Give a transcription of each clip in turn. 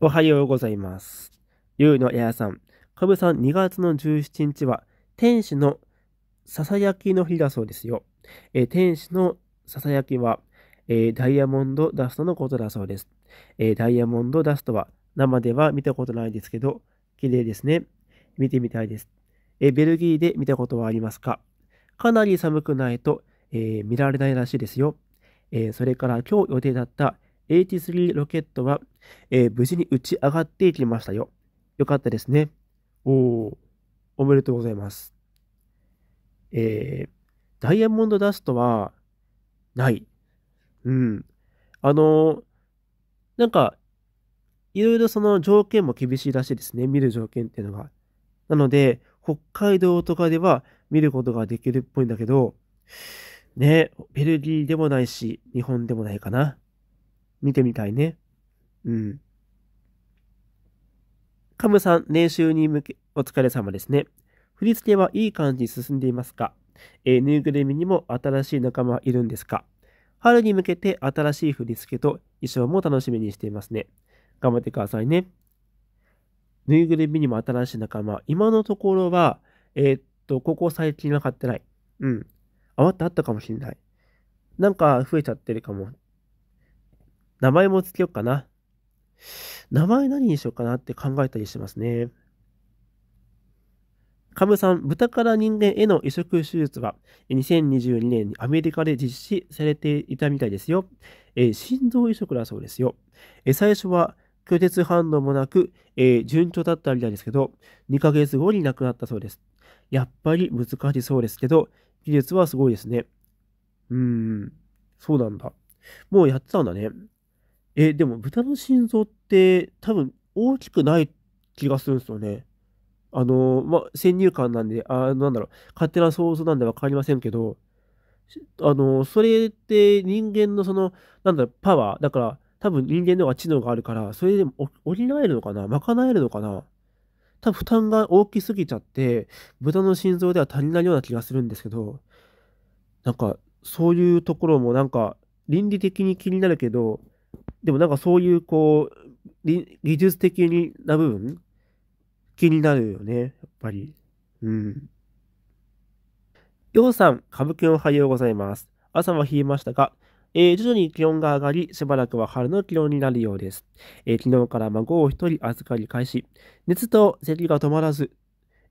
おはようございます。ゆうのエアさん。かぶさん、2月の17日は、天使のささやきの日だそうですよ。えー、天使のささやきは、えー、ダイヤモンドダストのことだそうです、えー、ダイヤモンドダストは、生では見たことないですけど、綺麗ですね。見てみたいです。えベルギーで見たことはありますかかなり寒くないと、え見られないらしいですよ。えそれから今日予定だった t 3ロケットは、えー、無事に打ち上がっていきましたよ。よかったですね。おお、おめでとうございます。えー、ダイヤモンドダストは、ない。うん。あのー、なんか、いろいろその条件も厳しいらしいですね。見る条件っていうのが。なので、北海道とかでは見ることができるっぽいんだけど、ね、ベルギーでもないし、日本でもないかな。見てみたいね。うん。カムさん、練習に向け、お疲れ様ですね。振り付けはいい感じに進んでいますかえー、ぬいぐるみにも新しい仲間いるんですか春に向けて新しい振り付けと衣装も楽しみにしていますね。頑張ってくださいね。ぬいぐるみにも新しい仲間。今のところは、えー、っと、ここ最近は買ってない。うん。あ、って、あったかもしれない。なんか増えちゃってるかも。名前もつけようかな。名前何にしようかなって考えたりしてますね。カムさん、豚から人間への移植手術は2022年にアメリカで実施されていたみたいですよ。えー、心臓移植だそうですよ。えー、最初は拒絶反応もなく、えー、順調だったみたいですけど、2ヶ月後に亡くなったそうです。やっぱり難しそうですけど、技術はすごいですね。うーん、そうなんだ。もうやってたんだね。え、でも豚の心臓って多分大きくない気がするんですよね。あの、ま先入観なんで、あ、なんだろう、勝手な想像なんでわかりませんけど、あの、それって人間のその、なんだろう、パワー、だから多分人間の方が知能があるから、それでも補えるのかな賄えるのかな多分負担が大きすぎちゃって、豚の心臓では足りないような気がするんですけど、なんか、そういうところもなんか、倫理的に気になるけど、でもなんかそういうこう、技術的な部分気になるよね、やっぱり。うん。ようさん、歌舞伎おはようございます。朝は冷えましたが、えー、徐々に気温が上がり、しばらくは春の気温になるようです。えー、昨日から孫を一人預かり開始、熱と咳が止まらず、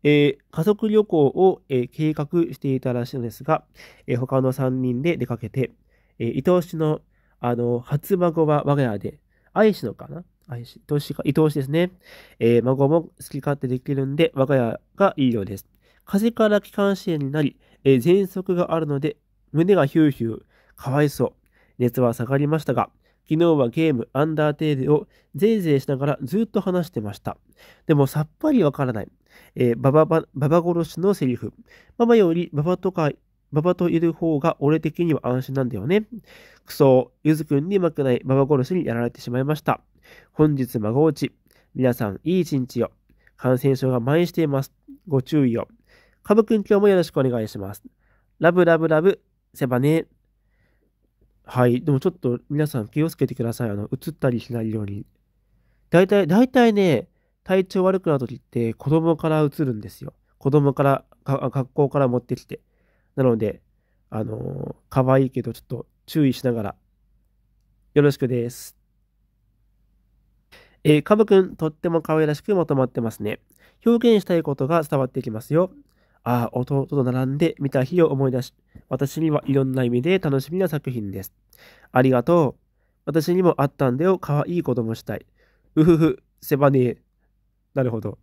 えー、家族旅行を、え計画していたらしいのですが、え他の3人で出かけて、え伊東市のあの、初孫は我が家で、愛しのかな愛し、投資か、愛おしですね。えー、孫も好き勝手できるんで、我が家がいいようです。風邪から気管支炎になり、えー、喘息があるので、胸がヒューヒュー、かわいそう。熱は下がりましたが、昨日はゲームアンダーテールをぜいぜいしながらずっと話してました。でもさっぱりわからない。えー、バババ、ババ殺しのセリフ。ママよりババとか馬場といる方が俺的には安心なんだよね。クソ、ゆずくんに負けない馬場殺しにやられてしまいました。本日孫落ち。皆さん、いい一日を。感染症が蔓延しています。ご注意を。かぶくん今日もよろしくお願いします。ラブラブラブ、セバね。はい。でもちょっと皆さん気をつけてください。あの、映ったりしないように。大体、大体ね、体調悪くなるときって子供から移るんですよ。子供から、学校から持ってきて。なので、あの可愛いけどちょっと注意しながら、よろしくです。えー、カブくん、とっても可愛らしくまとまってますね。表現したいことが伝わってきますよ。ああ、弟と並んで見た日を思い出し、私にはいろんな意味で楽しみな作品です。ありがとう。私にもあったんだよ。可愛いこともしたい。うふふ、せばねえ。なるほど。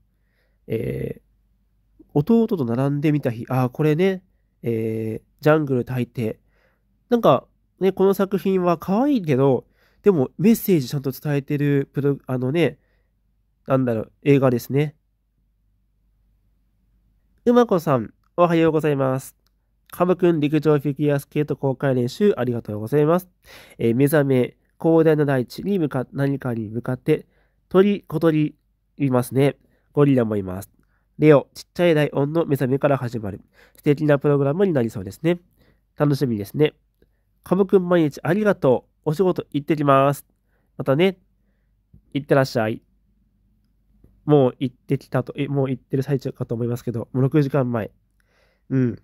えー、弟と並んで見た日。ああ、これね。えー、ジャングル大抵。なんか、ね、この作品は可愛いけど、でもメッセージちゃんと伝えてるプロ、あのね、なんだろう、映画ですね。うまこさん、おはようございます。カムくん陸上フィギュアスケート公開練習ありがとうございます。えー、目覚め、広大な大地に向か、何かに向かって、鳥、小鳥、いますね。ゴリラもいます。レオ、ちっちゃいライオンの目覚めから始まる。素敵なプログラムになりそうですね。楽しみですね。かブくん毎日ありがとう。お仕事行ってきます。またね。行ってらっしゃい。もう行ってきたと、え、もう行ってる最中かと思いますけど、もう6時間前。うん。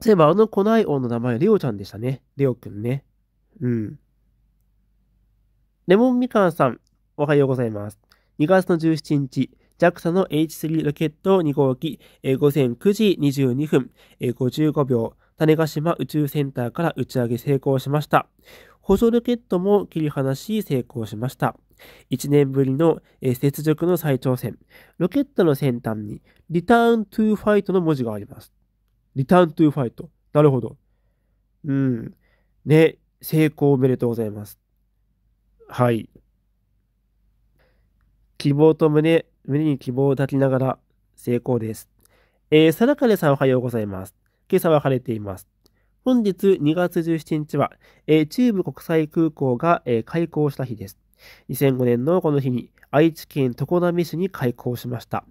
そういえば、あの古ない王の名前、はレオちゃんでしたね。レオくんね。うん。レモンみかんさん、おはようございます。2月の17日、JAXA の H3 ロケット2号機、え午前9時22分、え55秒、種子島宇宙センターから打ち上げ成功しました。補助ロケットも切り離し成功しました。1年ぶりの雪辱の再挑戦。ロケットの先端に、リターントゥーファイトの文字があります。リターントゥーファイト。なるほど。うん。ね、成功おめでとうございます。はい。希望と胸、胸に希望を抱きながら成功です。えー、さらかれさんおはようございます。今朝は晴れています。本日2月17日は、えー、中部国際空港が、えー、開港した日です。2005年のこの日に愛知県常滑市に開港しました。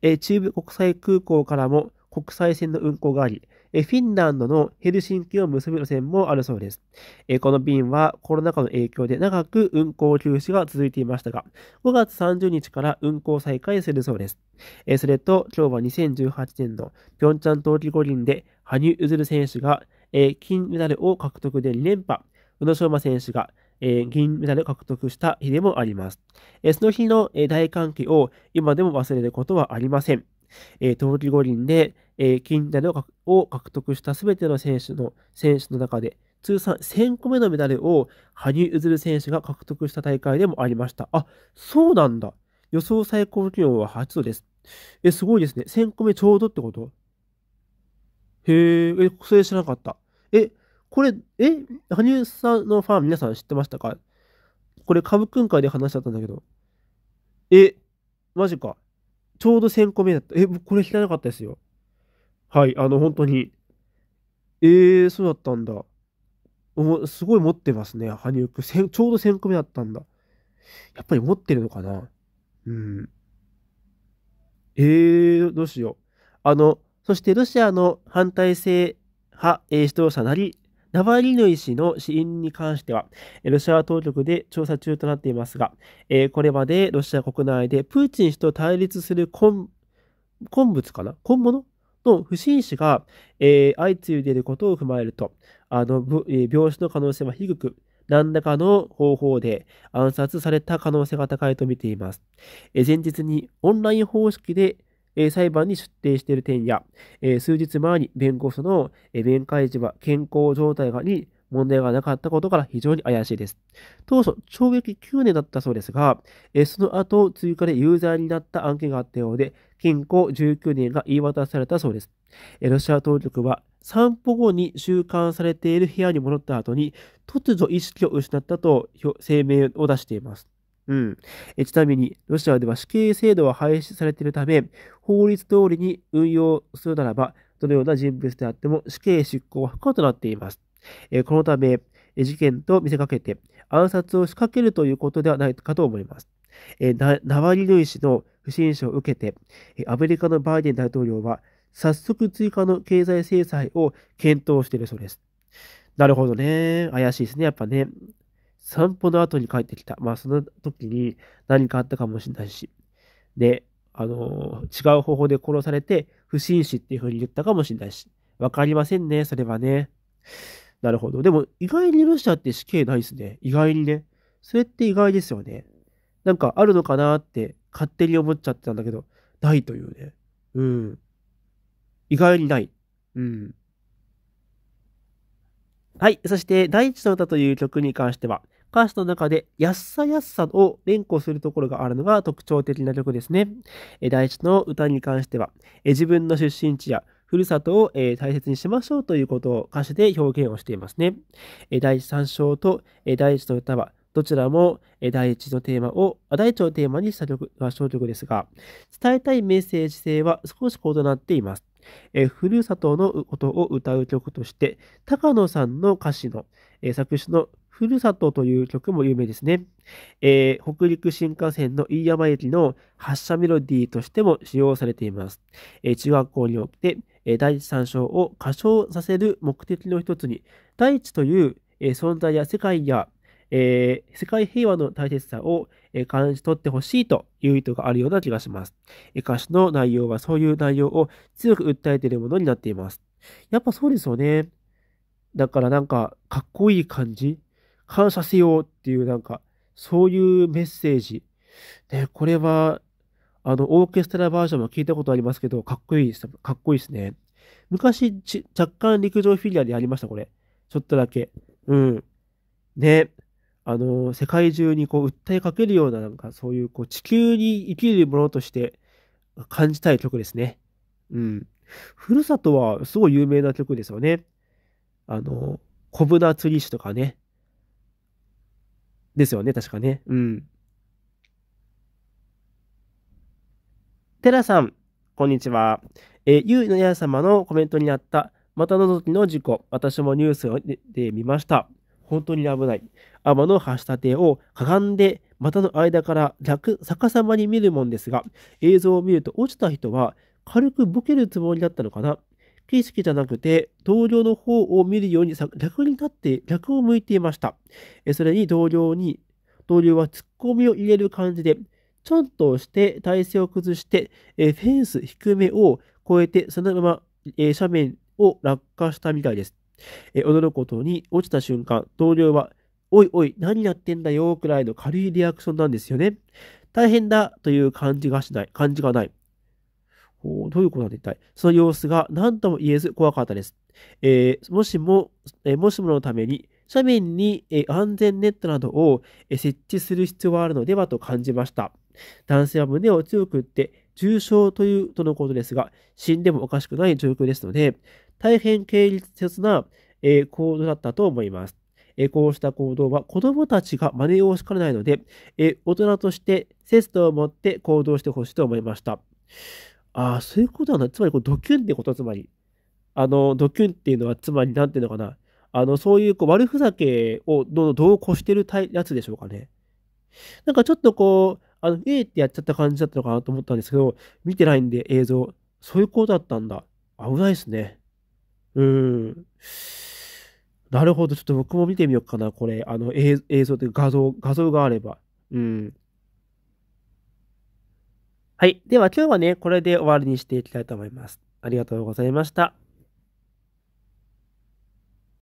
えー、中部国際空港からも国際線の運航があり、フィンランドのヘルシンキを結ぶ路線もあるそうです。この便はコロナ禍の影響で長く運行休止が続いていましたが、5月30日から運行再開するそうです。それと、今日は2018年の平昌冬季五輪で羽生結弦選手が、金メダルを獲得で2連覇、宇野昌磨選手が銀メダル獲得した日でもあります。その日の、大歓喜を今でも忘れることはありません。え冬季五輪で、えー、金メダルを獲得したすべての選手の選手の中で、通算1000個目のメダルを羽生結弦選手が獲得した大会でもありました。あ、そうなんだ。予想最高気温は8度です。え、すごいですね。1000個目ちょうどってことへえ、え、それ知らなかった。え、これ、え、羽生さんのファン皆さん知ってましたかこれ、株訓会で話しちゃったんだけど。え、マジか。ちょうど1000個目だった。え、僕これ知らなかったですよ。はい、あの、本当に。ええー、そうだったんだ。おすごい持ってますね、羽生くん。ちょうど1000個目だったんだ。やっぱり持ってるのかなうん。えー、どうしよう。あの、そしてロシアの反体制派、えー、指導者なり、ナバリヌイ氏の死因に関しては、ロシア当局で調査中となっていますが、えー、これまでロシア国内でプーチン氏と対立する今物かな今物の不審死が、えー、相次いでいることを踏まえると、あの、えー、病死の可能性は低く、何らかの方法で暗殺された可能性が高いと見ています。えー、前日にオンライン方式で、えー、裁判に出廷している点や、えー、数日前に弁護士の、えー、面会時は健康状態がに問題がなかったことから非常に怪しいです。当初、懲役9年だったそうですが、その後、追加で有罪になった案件があったようで、禁錮19年が言い渡されたそうです。ロシア当局は、散歩後に収監されている部屋に戻った後に、突如意識を失ったと声明を出しています。うん。ちなみに、ロシアでは死刑制度は廃止されているため、法律通りに運用するならば、どのような人物であっても死刑執行は不可となっています。えこのため、事件と見せかけて暗殺を仕掛けるということではないかと思います。えナワリヌイ氏の不審死を受けて、アメリカのバイデン大統領は早速追加の経済制裁を検討しているそうです。なるほどね。怪しいですね。やっぱね。散歩の後に帰ってきた。まあ、その時に何かあったかもしれないし。で、あのー、違う方法で殺されて、不審死っていう風に言ったかもしれないし。わかりませんね、それはね。なるほど。でも、意外にロシアって死刑ないですね。意外にね。それって意外ですよね。なんかあるのかなって勝手に思っちゃってたんだけど、ないというね。うん。意外にない。うん。はい。そして、第一の歌という曲に関しては、歌詞の中で、やっさやっさを連呼するところがあるのが特徴的な曲ですね。え第一の歌に関してはえ、自分の出身地やふるさとを、えー、大切にしましょうということを歌詞で表現をしていますね。えー、第三章と、えー、第一の歌は、どちらも第一のテーマを、第一をテーマにした曲合唱曲ですが、伝えたいメッセージ性は少し異なっています。えふるさとのことを歌う曲として、高野さんの歌詞の、え作詞のふるさとという曲も有名ですね、えー、北陸新幹線の飯山駅の発車メロディーとしても使用されています。え中学校において、第三章を過小させる目的の一つに、大地という存在や世界や、えー、世界平和の大切さを感じ取ってほしいという意図があるような気がします。歌詞の内容はそういう内容を強く訴えているものになっています。やっぱそうですよね。だからなんか、かっこいい感じ感謝せようっていうなんか、そういうメッセージ。ね、これはあの、オーケストラバージョンも聞いたことありますけど、かっこいいです。かっこいいですね。昔、若干陸上フィギュアでやりました、これ。ちょっとだけ。うん。ね。あの、世界中にこう、訴えかけるような、なんか、そういう、こう、地球に生きるものとして感じたい曲ですね。うん。ふるさとは、すごい有名な曲ですよね。あの、コブナ釣り師とかね。ですよね、確かね。うん。テラさん、こんにちは。えー、ゆいのや様のコメントにあった、またのぞきの事故、私もニュースで見ました。本当に危ない。天の橋立をかがんで、股の間から逆逆さまに見るもんですが、映像を見ると落ちた人は軽くボケるつもりだったのかな。景色じゃなくて、同僚の方を見るように逆に立って逆を向いていました。それに同僚に、同僚はツッコミを入れる感じで、ちょっとして体勢を崩して、えフェンス低めを越えて、そのまま、え斜面を落下したみたいです。え驚くことに落ちた瞬間、同僚は、おいおい、何やってんだよ、くらいの軽いリアクションなんですよね。大変だという感じがしない、感じがない。おどういうことなんで一体その様子が何とも言えず怖かったです。えー、もしも、えー、もしものために、斜面に安全ネットなどを設置する必要はあるのではと感じました。男性は胸を強く打って重傷というとのことですが、死んでもおかしくない状況ですので、大変軽率な行動だったと思います。こうした行動は子供たちが真似をしかねないので、大人として節度を持って行動してほしいと思いました。ああ、そういうことなんだ。つまり、ドキュンってこと、つまり。あの、ドキュンっていうのは、つまり、なんていうのかな。あの、そういうこう悪ふざけをどう、どう越してるやつでしょうかね。なんかちょっとこう、あの、えーってやっちゃった感じだったのかなと思ったんですけど、見てないんで映像、そういうことだったんだ。危ないですね。うーん。なるほど。ちょっと僕も見てみようかな。これ、あの、映像という画像、画像があれば。うん。はい。では今日はね、これで終わりにしていきたいと思います。ありがとうございました。